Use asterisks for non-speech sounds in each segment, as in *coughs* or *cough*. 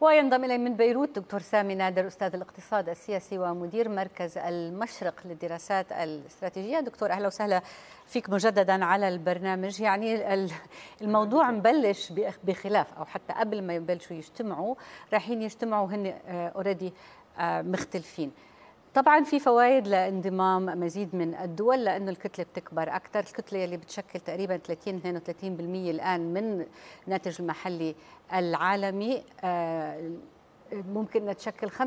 وينضم إلي من بيروت دكتور سامي نادر أستاذ الاقتصاد السياسي ومدير مركز المشرق للدراسات الاستراتيجية دكتور أهلا وسهلا فيك مجددا على البرنامج يعني الموضوع مبلش بخلاف أو حتى قبل ما يبلشوا يجتمعوا رايحين يجتمعوا هن اوريدي آه، آه، مختلفين طبعا في فوائد لانضمام مزيد من الدول لانه الكتله بتكبر اكثر، الكتله اللي بتشكل تقريبا 30 32% الان من الناتج المحلي العالمي آه، ممكن انها تشكل 35%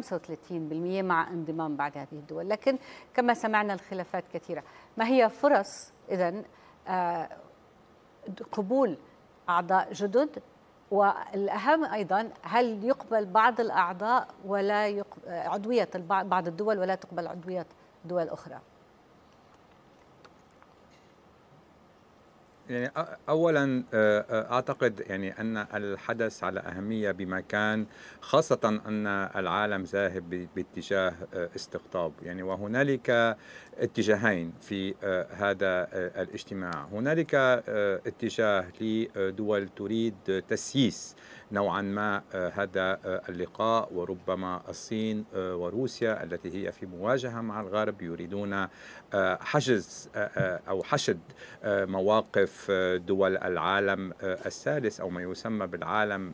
مع انضمام بعض هذه الدول، لكن كما سمعنا الخلافات كثيره، ما هي فرص اذا آه، قبول اعضاء جدد والأهم أيضا هل يقبل بعض الأعضاء ولا يقبل عضوية بعض الدول ولا تقبل عضوية دول أخرى يعني اولا آه، آه، اعتقد يعني ان الحدث على اهميه بمكان خاصه ان العالم ذاهب باتجاه آه، استقطاب يعني وهنالك اتجاهين في آه، هذا آه، الاجتماع هنالك آه، اتجاه لدول تريد تسييس نوعا ما هذا اللقاء وربما الصين وروسيا التي هي في مواجهه مع الغرب يريدون حجز او حشد مواقف دول العالم الثالث او ما يسمى بالعالم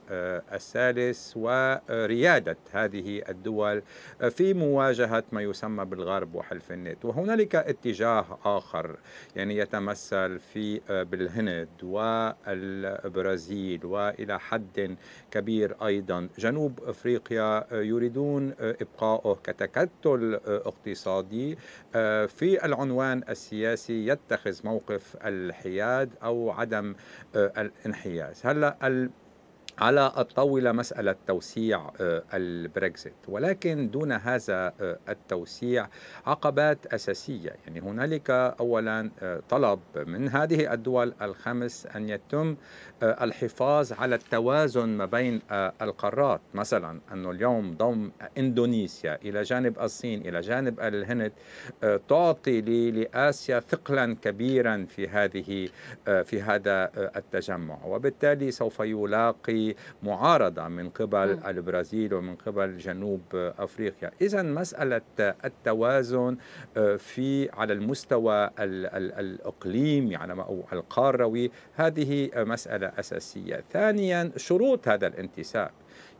الثالث ورياده هذه الدول في مواجهه ما يسمى بالغرب وحلف النت وهنا هنالك اتجاه آخر يعني يتمثل في آه، بالهند والبرازيل وإلى حد كبير أيضا جنوب أفريقيا آه، يريدون آه، ابقائه كتكتل اقتصادي في العنوان السياسي يتخذ موقف الحياد أو عدم الانحياز هلأ على الطاولة مسألة توسيع آه، البريكزيت ولكن دون هذا آه، التوسيع عقبات أساسية يعني هنالك أولا آه، طلب من هذه الدول الخمس أن يتم الحفاظ على التوازن ما بين القارات مثلا أنه اليوم ضم إندونيسيا إلى جانب الصين إلى جانب الهند تعطي لآسيا ثقلا كبيرا في هذه في هذا التجمع وبالتالي سوف يلاقي معارضه من قبل البرازيل ومن قبل جنوب أفريقيا إذا مسألة التوازن آه، في على المستوى الإقليمي يعني أو القاروي هذه مسألة أساسية ثانيا شروط هذا الانتساب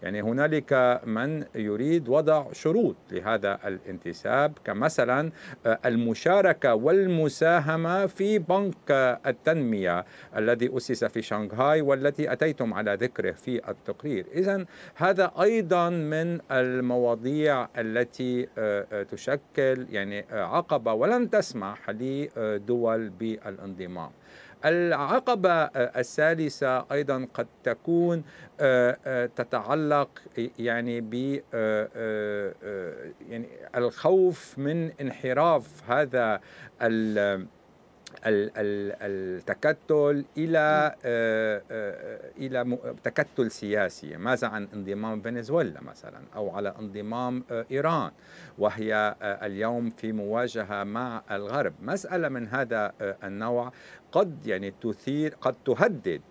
يعني هنالك من يريد وضع شروط لهذا الانتساب كمثلا آه، المشاركة والمساهمة في بنك التنمية الذي أسس في شنغهاي والتي أتيتم على ذكره في التقرير إذا هذا أيضا من المواضيع التي آه، آه، تشكل يعني آه، عقبة ولن تسمح لدول بالانضمام العقبة الثالثة أيضا قد تكون تتعلق يعني ب يعني الخوف من انحراف هذا التكتل الى آه، آه، الى تكتل سياسي، ماذا عن انضمام فنزويلا مثلا او على انضمام آه، ايران وهي اليوم في مواجهه مع الغرب، مساله من هذا النوع قد يعني تثير قد تهدد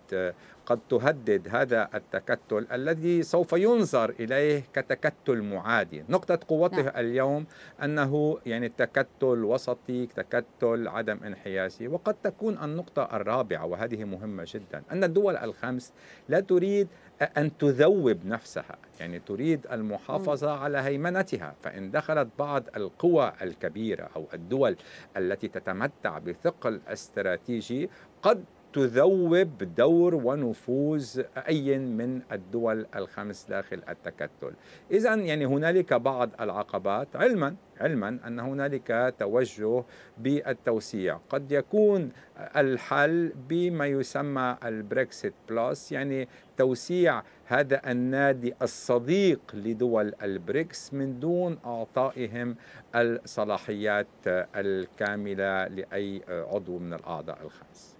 قد تهدد هذا التكتل الذي سوف ينظر اليه كتكتل معادي، نقطة قوته نعم. اليوم انه يعني تكتل وسطي، تكتل عدم انحيازي، وقد تكون النقطة الرابعة وهذه مهمة جدا، ان الدول الخمس لا تريد أن تذوب نفسها يعني تريد المحافظة على هيمنتها فإن دخلت بعض القوى الكبيرة أو الدول التي تتمتع بثقل استراتيجي قد تذوب دور ونفوذ أي من الدول الخمس داخل التكتل إذا يعني هنالك بعض العقبات علما علما أن هنالك توجه بالتوسيع قد يكون الحل بما يسمى البريكسيت بلس يعني توسيع هذا النادي الصديق لدول البريكس من دون اعطائهم الصلاحيات الكامله لاي عضو من الاعضاء الخمس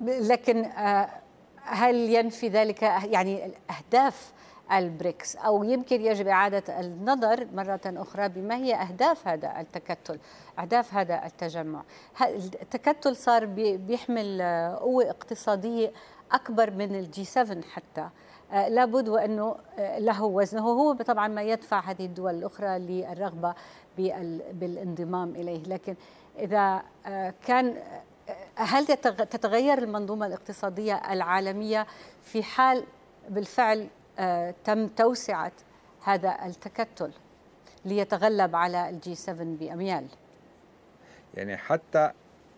لكن آه، هل ينفي ذلك يعني أهداف البريكس أو يمكن يجب إعادة النظر مرة أخرى بما هي أهداف هذا التكتل أهداف هذا التجمع التكتل صار بيحمل آه، قوة اقتصادية أكبر من الجي 7 حتى آه، لابد وأنه له وزنه هو طبعا ما يدفع هذه الدول الأخرى للرغبة بالانضمام إليه لكن إذا كان هل تتغير المنظومة الاقتصادية العالمية في حال بالفعل آه، تم توسعة هذا التكتل ليتغلب على الجي 7 بأميال؟ يعني حتى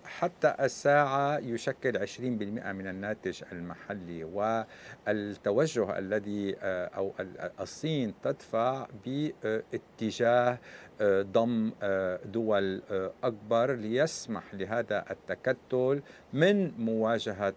حتى الساعة يشكل 20% من الناتج المحلي والتوجه الذي آه، أو الصين تدفع باتجاه آه، ضم آه، دول أكبر ليسمح لهذا التكتل من مواجهة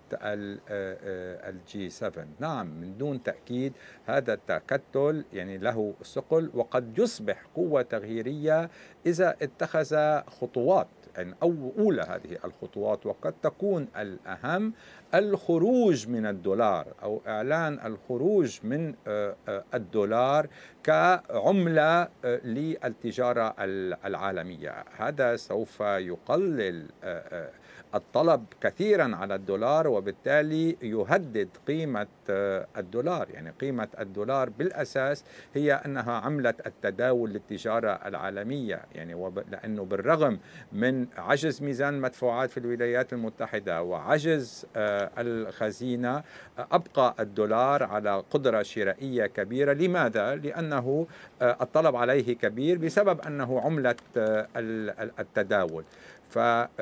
الجي 7 نعم من دون تأكيد هذا التكتل يعني له ثقل وقد يصبح قوة تغييرية إذا اتخذ خطوات يعني أو أولى هذه الخطوات وقد تكون الأهم الخروج من الدولار أو إعلان الخروج من آه، آه، الدولار كعملة آه، للتجارة العالمية هذا سوف يقلل الطلب كثيرا على الدولار وبالتالي يهدد قيمة آه، الدولار يعني قيمة الدولار بالأساس هي أنها عملة التداول للتجارة العالمية يعني لأنه بالرغم من عجز ميزان المدفوعات في الولايات المتحدة وعجز آه، الخزينة آه، أبقى الدولار على قدرة شرائية كبيرة لماذا؟ لأنه الطلب عليه كبير بسبب أنه عملة التداول فصحيح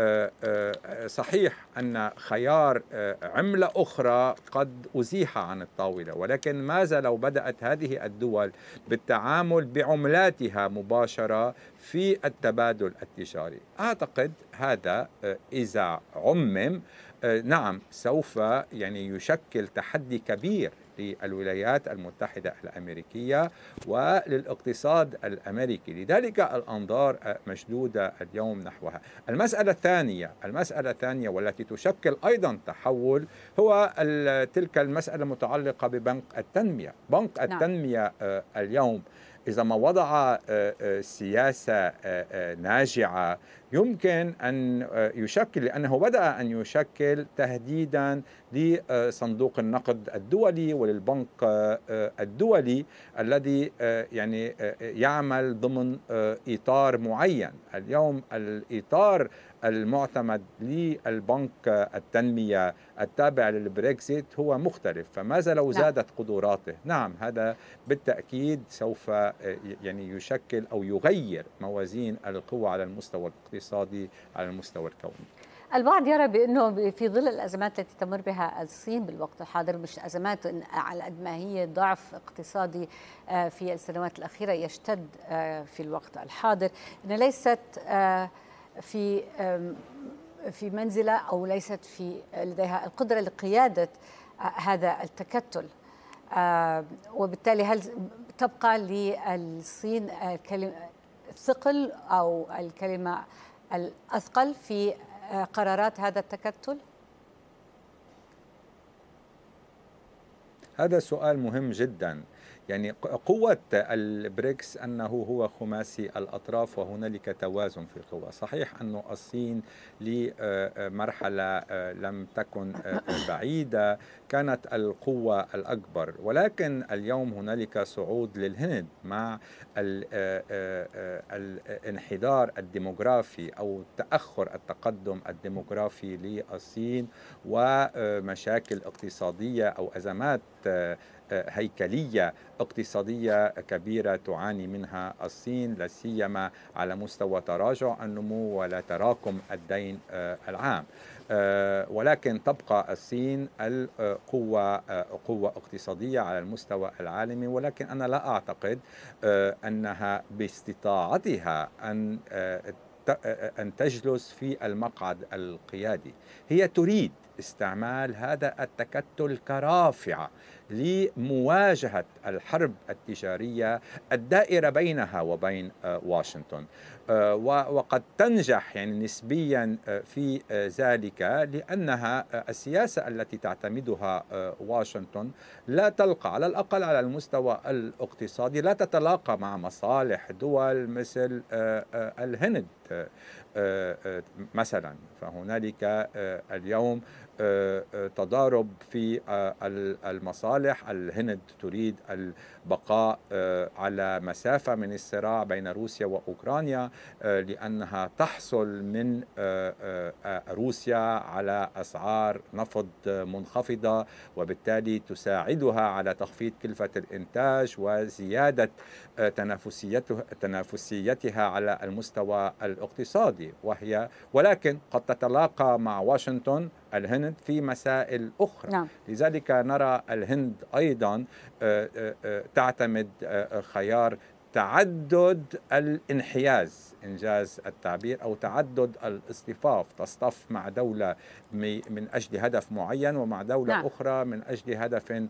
آه، آه، أن خيار آه، عملة أخرى قد أزيح عن الطاولة ولكن ماذا لو بدأت هذه الدول بالتعامل بعملاتها مباشرة في التبادل التجاري أعتقد هذا إذا عمم آه، نعم سوف يعني يشكل تحدي كبير للولايات المتحدة الأمريكية وللاقتصاد الأمريكي لذلك الأنظار مشدودة اليوم نحوها المسألة الثانية المسألة الثانية والتي تشكل أيضا تحول هو تلك المسألة المتعلقة ببنك التنمية بنك نعم. التنمية آه، اليوم إذا ما وضع آه، سياسة ناجعة يمكن أن آه، يشكل لأنه بدأ أن يشكل تهديدا لصندوق النقد الدولي وللبنك آه، آه، الدولي الذي يعني يعمل ضمن إطار معين اليوم الإطار المعتمد للبنك التنمية التابع للبريكزيت هو مختلف فماذا لو نعم. زادت قدراته نعم هذا بالتأكيد سوف يعني يشكل أو يغير موازين القوى على المستوى الاقتصادي الاقتصادي على المستوى الكوني البعض يرى بانه في ظل الازمات التي تمر بها الصين بالوقت الحاضر مش ازمات على قد ما هي ضعف اقتصادي آه، في السنوات الاخيره يشتد آه، في الوقت الحاضر ان ليست آه، في في منزله او ليست في لديها القدره لقياده هذا التكتل وبالتالي هل تبقى للصين ثقل او الكلمه الأثقل في آه، قرارات هذا التكتل؟ هذا سؤال مهم جدا يعني قوة البريكس أنه هو خماسي الأطراف وهنالك توازن في القوى صحيح أن الصين لمرحلة آه، آه، آه، لم تكن *coughs* بعيدة كانت القوة الأكبر ولكن اليوم هنالك صعود للهند مع الانحدار الديموغرافي أو تأخر التقدم الديموغرافي للصين ومشاكل اقتصادية أو أزمات هيكليه اقتصاديه كبيره تعاني منها الصين لا سيما على مستوى تراجع النمو ولا تراكم الدين آه، العام آه، ولكن تبقى الصين القوة آه، قوة اقتصادية على المستوى العالمي ولكن أنا لا أعتقد أنها باستطاعتها أن أن تجلس في المقعد القيادي هي تريد استعمال هذا التكتل كرافعة لمواجهة الحرب التجارية الدائرة بينها وبين آه، واشنطن آه، وقد تنجح يعني نسبيا آه، في ذلك لأنها السياسة التي تعتمدها واشنطن لا تلقى على الأقل على المستوى الاقتصادي لا تتلاقى مع مصالح دول مثل الهند آه، آه، مثلا فهنالك آه، اليوم تضارب في المصالح الهند تريد بقاء آه، على مسافة من الصراع بين روسيا وأوكرانيا آه، لأنها تحصل من آه، روسيا على أسعار نفط منخفضة وبالتالي تساعدها على تخفيض كلفة الإنتاج وزيادة تنافسيتها على المستوى الاقتصادي وهي ولكن قد تتلاقى مع واشنطن الهند في مسائل أخرى نعم. لذلك نرى الهند أيضا آه، آه، آه، تعتمد خيار تعدد الانحياز انجاز التعبير او تعدد الاصطفاف تصطف مع دوله من اجل هدف معين ومع دوله نعم. اخرى من اجل هدف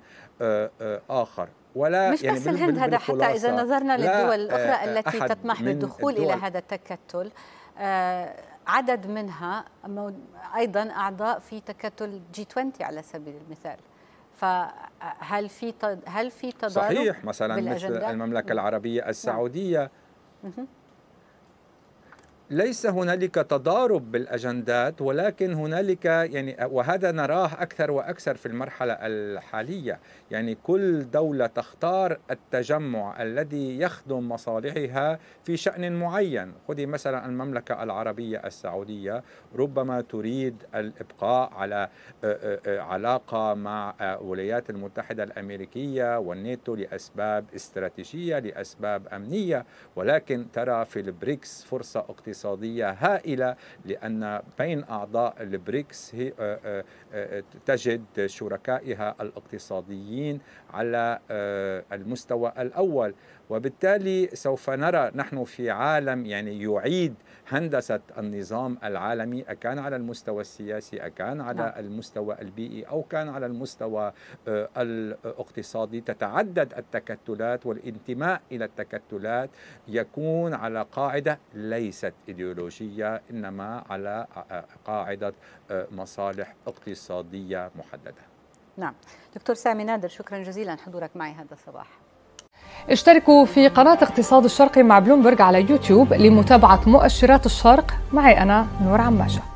اخر ولا مش يعني بس الهند هذا حتى اذا نظرنا للدول الاخرى التي تطمح بالدخول الى هذا التكتل عدد منها ايضا اعضاء في تكتل جي 20 على سبيل المثال فهل في هل في تضارب صحيح مثلا مثل المملكه العربيه نعم. السعوديه ليس هنالك تضارب بالاجندات ولكن هنالك يعني وهذا نراه اكثر واكثر في المرحله الحاليه يعني كل دوله تختار التجمع الذي يخدم مصالحها في شان معين خذي مثلا المملكه العربيه السعوديه ربما تريد الابقاء على آه، آه، آه، علاقه مع الولايات المتحده الامريكيه والناتو لاسباب استراتيجيه لاسباب امنيه ولكن ترى في البريكس فرصه اقتصاديه اقتصادية هائلة لأن بين أعضاء البريكس هي آه، آه، آه، تجد شركائها الاقتصاديين على المستوى الأول وبالتالي سوف نرى نحن في عالم يعني يعيد هندسة النظام العالمي أكان على المستوى السياسي أكان على نعم. المستوى البيئي أو كان على المستوى الاقتصادي تتعدد التكتلات والانتماء إلى التكتلات يكون على قاعدة ليست إيديولوجية إنما على آه، قاعدة آه، مصالح اقتصادية محددة نعم دكتور سامي نادر شكرا جزيلا حضورك معي هذا الصباح اشتركوا في قناة اقتصاد الشرقي مع بلومبرج على يوتيوب لمتابعة مؤشرات الشرق معي أنا نور عماشة